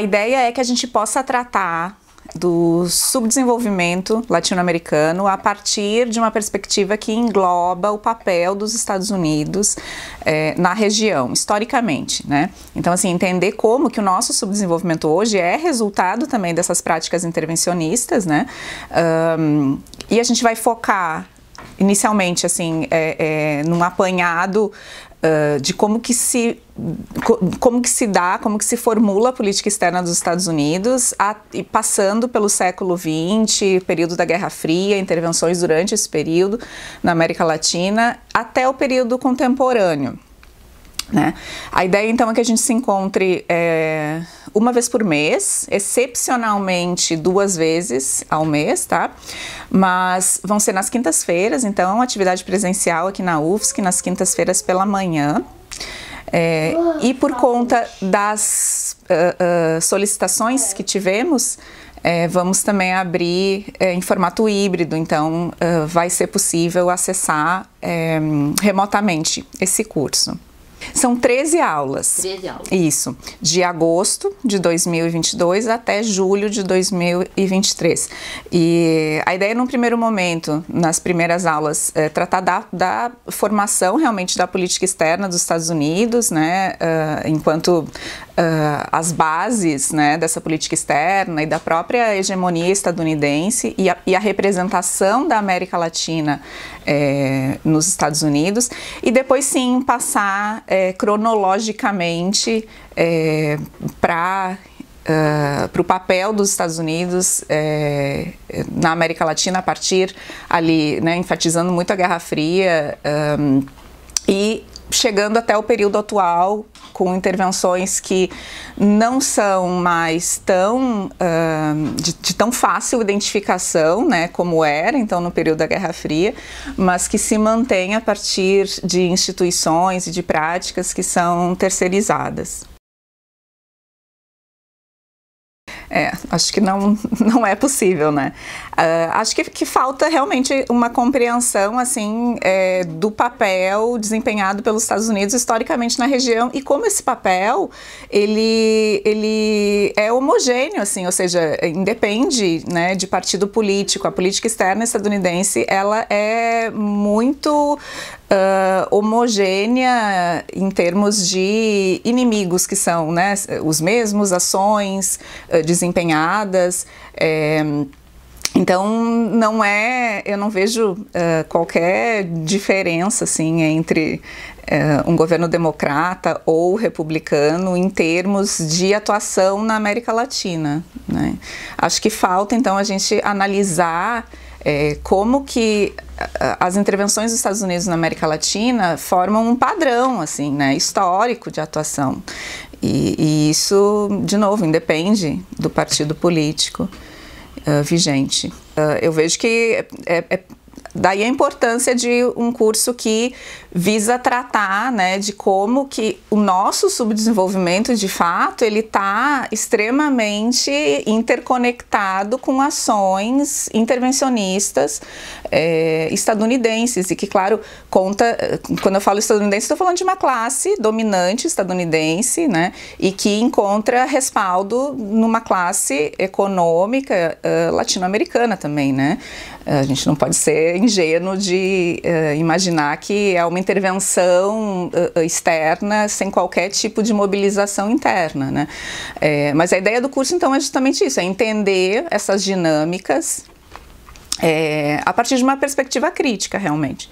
A ideia é que a gente possa tratar do subdesenvolvimento latino-americano a partir de uma perspectiva que engloba o papel dos Estados Unidos eh, na região, historicamente, né? Então, assim, entender como que o nosso subdesenvolvimento hoje é resultado também dessas práticas intervencionistas, né? Um, e a gente vai focar inicialmente assim é, é, num apanhado de como que se como que se dá, como que se formula a política externa dos Estados Unidos, a, passando pelo século XX, período da Guerra Fria, intervenções durante esse período na América Latina, até o período contemporâneo. Né? A ideia então é que a gente se encontre é, uma vez por mês, excepcionalmente duas vezes ao mês, tá? Mas vão ser nas quintas-feiras, então, atividade presencial aqui na UFSC, nas quintas-feiras pela manhã. É, e por conta das uh, uh, solicitações que tivemos, é, vamos também abrir é, em formato híbrido, então uh, vai ser possível acessar é, remotamente esse curso. São 13 aulas. 13 aulas. Isso. De agosto de 2022 até julho de 2023. E a ideia, num primeiro momento, nas primeiras aulas, é tratar da, da formação realmente da política externa dos Estados Unidos, né? Uh, enquanto Uh, as bases né, dessa política externa e da própria hegemonia estadunidense e a, e a representação da América Latina é, nos Estados Unidos, e depois sim passar é, cronologicamente é, para Uh, ah, para o papel dos Estados Unidos é, na América Latina a partir ali, né, enfatizando muito a Guerra Fria um, e chegando até o período atual, com intervenções que não são mais tão uh, de, de, tão fácil identificação, né, como era então no período da Guerra Fria, mas que se mantém a partir de instituições e de práticas que são terceirizadas. É, acho que não, não é possível, né? Uh, acho que, que falta realmente uma compreensão, assim, é, do papel desempenhado pelos Estados Unidos historicamente na região e como esse papel, ele, ele é homogêneo, assim, ou seja, independe né, de partido político. A política externa estadunidense ela é muito Uh, homogênea em termos de inimigos que são né, os mesmos, ações uh, desempenhadas. Eh, então, não é, eu não vejo uh, qualquer diferença assim entre uh, um governo democrata ou republicano em termos de atuação na América Latina. Né? Acho que falta então a gente analisar é, como que as intervenções dos Estados Unidos na América Latina formam um padrão assim, né, histórico de atuação. e, e isso, de novo, independe do partido político uh, vigente. Uh, eu vejo que é, é, é Daí a importância de um curso que visa tratar né, de como que o nosso subdesenvolvimento, de fato, ele está extremamente interconectado com ações intervencionistas é, estadunidenses e que, claro, conta, quando eu falo estadunidense, estou falando de uma classe dominante estadunidense, né, e que encontra respaldo numa classe econômica uh, latino-americana também, né, a gente não pode ser ingênuo de uh, imaginar que é uma intervenção uh, externa sem qualquer tipo de mobilização interna, né? É, mas a ideia do curso, então, é justamente isso, é entender essas dinâmicas é, a partir de uma perspectiva crítica, realmente.